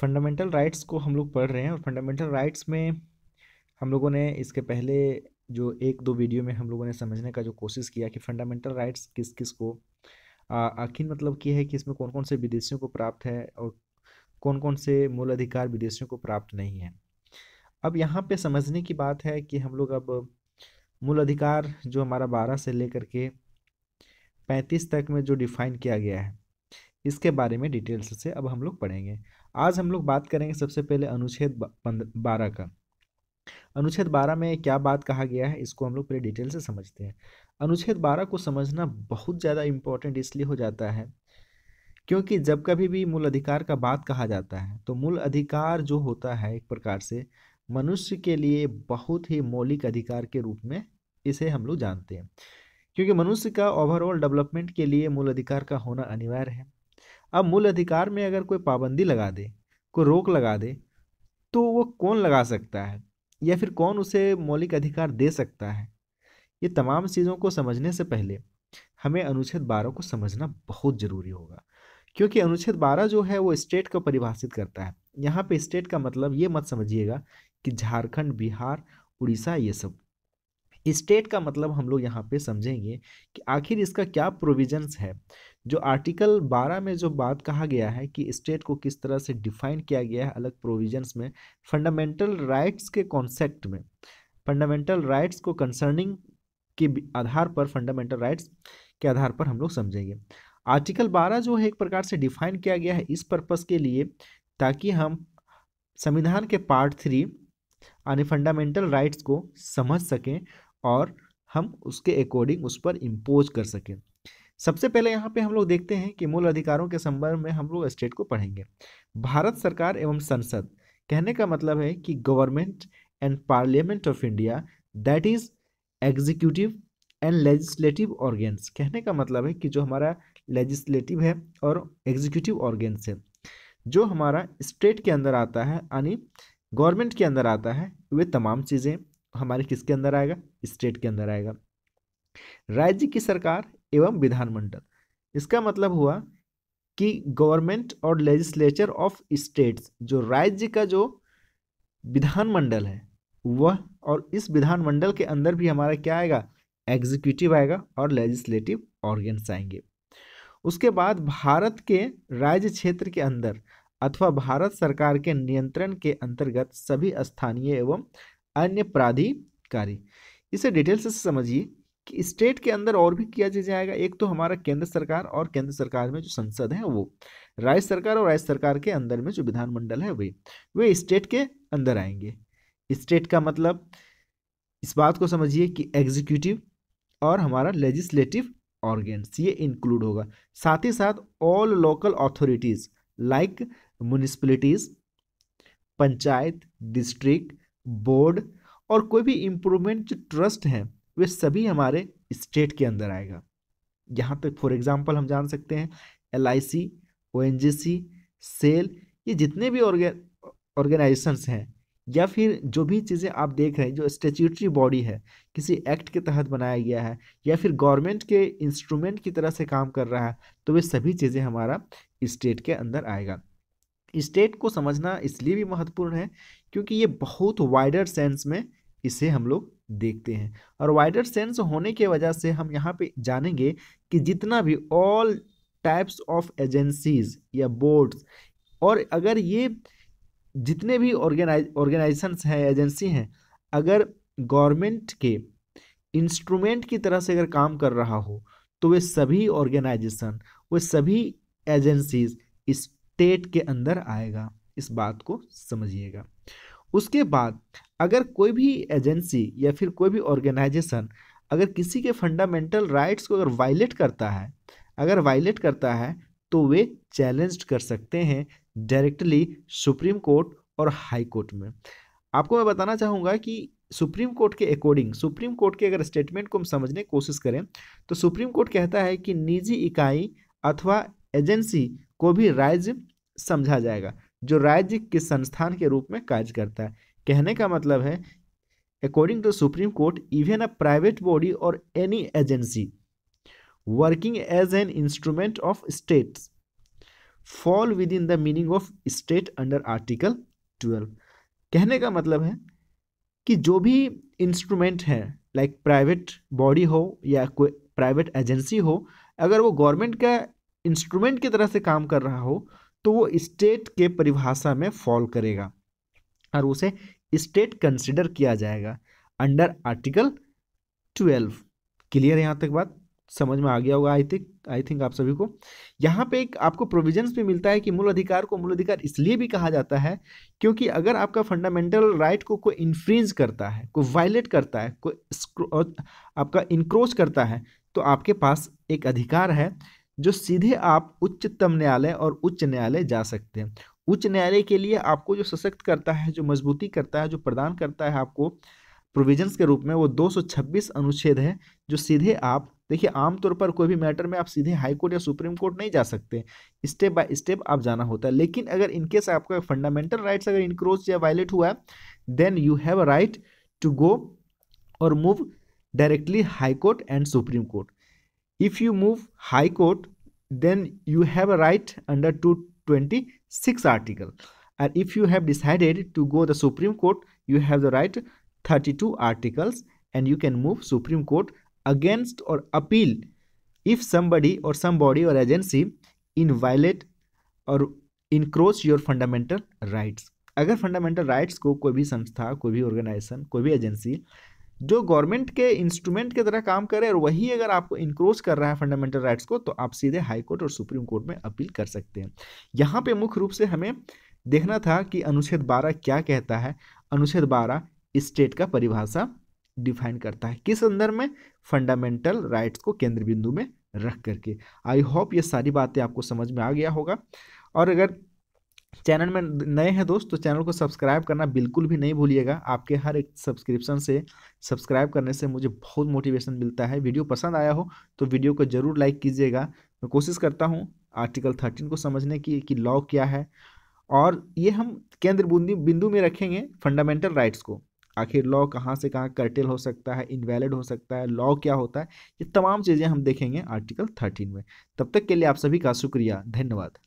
Fundamental rights को हम लोग पढ़ रहे हैं और फंडामेंटल राइट्स में हम लोगों ने इसके पहले जो एक दो वीडियो में हम लोगों ने समझने का जो कोशिश किया कि फंडामेंटल राइट्स किस किस को आखिर मतलब की है कि इसमें कौन कौन से विदेशियों को प्राप्त है और कौन कौन से मूल अधिकार विदेशियों को प्राप्त नहीं है अब यहाँ पे समझने की बात है कि हम लोग अब मूल अधिकार जो हमारा बारह से लेकर के पैंतीस तक में जो डिफाइन किया गया है इसके बारे में डिटेल्स से अब हम लोग पढ़ेंगे आज हम लोग बात करेंगे सबसे पहले अनुच्छेद बारह का अनुच्छेद बारह में क्या बात कहा गया है इसको हम लोग पूरे डिटेल से समझते हैं अनुच्छेद बारह को समझना बहुत ज़्यादा इम्पोर्टेंट इसलिए हो जाता है क्योंकि जब कभी भी मूल अधिकार का बात कहा जाता है तो मूल अधिकार जो होता है एक प्रकार से मनुष्य के लिए बहुत ही मौलिक अधिकार के रूप में इसे हम लोग जानते हैं क्योंकि मनुष्य का ओवरऑल डेवलपमेंट के लिए मूल अधिकार का होना अनिवार्य है अब मूल अधिकार में अगर कोई पाबंदी लगा दे कोई रोक लगा दे तो वो कौन लगा सकता है या फिर कौन उसे मौलिक अधिकार दे सकता है ये तमाम चीज़ों को समझने से पहले हमें अनुच्छेद बारह को समझना बहुत ज़रूरी होगा क्योंकि अनुच्छेद बारह जो है वो स्टेट को परिभाषित करता है यहाँ पे स्टेट का मतलब ये मत समझिएगा कि झारखंड बिहार उड़ीसा ये सब स्टेट का मतलब हम लोग यहाँ पे समझेंगे कि आखिर इसका क्या प्रोविजंस है जो आर्टिकल 12 में जो बात कहा गया है कि स्टेट को किस तरह से डिफाइन किया गया है अलग प्रोविजंस में फंडामेंटल राइट्स के कॉन्सेप्ट में फंडामेंटल राइट्स को कंसर्निंग के आधार पर फंडामेंटल राइट्स के आधार पर हम लोग समझेंगे आर्टिकल 12 जो है एक प्रकार से डिफाइन किया गया है इस पर्पज़ के लिए ताकि हम संविधान के पार्ट थ्री यानी फंडामेंटल राइट्स को समझ सकें और हम उसके अकॉर्डिंग उस पर इम्पोज कर सकें सबसे पहले यहाँ पे हम लोग देखते हैं कि मूल अधिकारों के संबंध में हम लोग स्टेट को पढ़ेंगे भारत सरकार एवं संसद कहने का मतलब है कि government and parliament of India that is executive and legislative organs कहने का मतलब है कि जो हमारा लेजिस्लेटिव है और एग्जीक्यूटिव ऑर्गेन्स है जो हमारा स्टेट के अंदर आता है यानी गवर्नमेंट के अंदर आता है वे तमाम चीज़ें हमारे किसके अंदर आएगा स्टेट के अंदर आएगा राज्य की सरकार एवं विधानमंडल इसका मतलब हुआ कि गवर्नमेंट और लेजिस्लेचर ऑफ स्टेट्स जो राज्य का जो विधानमंडल है वह और इस विधानमंडल के अंदर भी हमारा क्या आएगा एग्जीक्यूटिव आएगा और लेजिस्लेटिव ऑर्गेन्स आएंगे उसके बाद भारत के राज्य क्षेत्र के अंदर अथवा भारत सरकार के नियंत्रण के अंतर्गत सभी स्थानीय एवं अन्य प्राधिकारी इसे डिटेल से समझिए कि स्टेट के अंदर और भी किया जाएगा एक तो हमारा केंद्र सरकार और केंद्र सरकार में जो संसद है वो राज्य सरकार और राज्य सरकार के अंदर में जो विधानमंडल है वे वे स्टेट के अंदर आएंगे स्टेट का मतलब इस बात को समझिए कि एग्जीक्यूटिव और हमारा लेजिस्लेटिव ऑर्गेन्स ये इंक्लूड होगा साथ ही साथ all local authorities like municipalities panchayat district board और कोई भी इम्प्रूवमेंट जो ट्रस्ट हैं वे सभी हमारे स्टेट के अंदर आएगा यहाँ पे फॉर एग्जांपल हम जान सकते हैं L I C O N G C cell ये जितने भी ऑर्गेनाइजेशन हैं या फिर जो भी चीज़ें आप देख रहे हैं जो स्टेच्यूटरी बॉडी है किसी एक्ट के तहत बनाया गया है या फिर गवर्नमेंट के इंस्ट्रूमेंट की तरह से काम कर रहा है तो वे सभी चीज़ें हमारा स्टेट के अंदर आएगा स्टेट को समझना इसलिए भी महत्वपूर्ण है क्योंकि ये बहुत वाइडर सेंस में इसे हम लोग देखते हैं और वाइडर सेंस होने के वजह से हम यहाँ पे जानेंगे कि जितना भी ऑल टाइप्स ऑफ एजेंसीज या बोर्ड्स और अगर ये जितने भी ऑर्गेनाइज ऑर्गेनाइजेशन हैं एजेंसी हैं अगर गवर्नमेंट के इंस्ट्रूमेंट की तरह से अगर काम कर रहा हो तो वे सभी ऑर्गेनाइजेशन वे सभी एजेंसीज इस स्टेट के अंदर आएगा इस बात को समझिएगा उसके बाद अगर कोई भी एजेंसी या फिर कोई भी ऑर्गेनाइजेशन अगर किसी के फंडामेंटल राइट्स को अगर वायलेट करता है अगर वायलेट करता है तो वे चैलेंज कर सकते हैं डायरेक्टली सुप्रीम कोर्ट और हाई कोर्ट में आपको मैं बताना चाहूँगा कि सुप्रीम कोर्ट के अकॉर्डिंग सुप्रीम कोर्ट के अगर स्टेटमेंट को हम समझने की कोशिश करें तो सुप्रीम कोर्ट कहता है कि निजी इकाई अथवा एजेंसी को भी राज्य समझा जाएगा जो राज्य के संस्थान के रूप में कार्य करता है कहने का मतलब है according to Supreme Court even a private body और any agency working as an instrument of state fall within the meaning of state under article twelve कहने का मतलब है कि जो भी इंस्ट्रूमेंट है लाइक प्राइवेट बॉडी हो या कोई प्राइवेट एजेंसी हो अगर वो गवर्नमेंट का इंस्ट्रूमेंट की तरह से काम कर रहा हो तो वो स्टेट के परिभाषा में फॉल करेगा और उसे स्टेट कंसिडर किया जाएगा अंडर आर्टिकल ट्वेल्व क्लियर है यहाँ तक बात समझ में आ गया होगा आई थिंक आई थिंक आप सभी को यहाँ पे एक आपको प्रोविजंस भी मिलता है कि मूल अधिकार को मूल अधिकार इसलिए भी कहा जाता है क्योंकि अगर आपका फंडामेंटल राइट को कोई इन्फ्रिंज करता है कोई वायलेट करता है कोई आपका इनक्रोच करता है तो आपके पास एक अधिकार है जो सीधे आप उच्चतम न्यायालय और उच्च न्यायालय जा सकते हैं उच्च न्यायालय के लिए आपको जो सशक्त करता है जो मजबूती करता है जो प्रदान करता है आपको प्रोविजंस के रूप में वो 226 अनुच्छेद है जो सीधे आप देखिए आमतौर पर कोई भी मैटर में आप सीधे हाई कोर्ट या सुप्रीम कोर्ट नहीं जा सकते स्टेप बाय स्टेप आप जाना होता है लेकिन अगर इनकेस आपका फंडामेंटल राइट्स अगर इनक्रोच या वायलेट हुआ है then you have a right to go और move directly high court and supreme court If you move High Court, then you have a right under 226 article. And if you have decided to go the Supreme Court, you have the right 32 articles and you can move Supreme Court against or appeal if somebody or somebody or agency in violate or encroach your fundamental rights. अगर fundamental rights को कोई भी संस्था कोई भी organisation, कोई भी agency जो गवर्नमेंट के इंस्ट्रूमेंट के तरह काम करे और वही अगर आपको इंक्रोच कर रहा है फंडामेंटल राइट्स को तो आप सीधे हाई कोर्ट और सुप्रीम कोर्ट में अपील कर सकते हैं यहाँ पे मुख्य रूप से हमें देखना था कि अनुच्छेद बारह क्या कहता है अनुच्छेद बारह स्टेट का परिभाषा डिफाइन करता है किस संदर्भ में फंडामेंटल राइट्स को केंद्र बिंदु में रख करके आई होप ये सारी बातें आपको समझ में आ गया होगा और अगर चैनल में नए हैं दोस्त तो चैनल को सब्सक्राइब करना बिल्कुल भी नहीं भूलिएगा आपके हर एक सब्सक्रिप्शन से सब्सक्राइब करने से मुझे बहुत मोटिवेशन मिलता है वीडियो पसंद आया हो तो वीडियो को ज़रूर लाइक कीजिएगा मैं कोशिश करता हूँ आर्टिकल थर्टीन को समझने की कि लॉ क्या है और ये हम केंद्र बिंदु में रखेंगे फंडामेंटल राइट्स को आखिर लॉ कहाँ से कहाँ कर्टेल हो सकता है इनवैलिड हो सकता है लॉ क्या होता है ये तमाम चीज़ें हम देखेंगे आर्टिकल थर्टीन में तब तक के लिए आप सभी का शुक्रिया धन्यवाद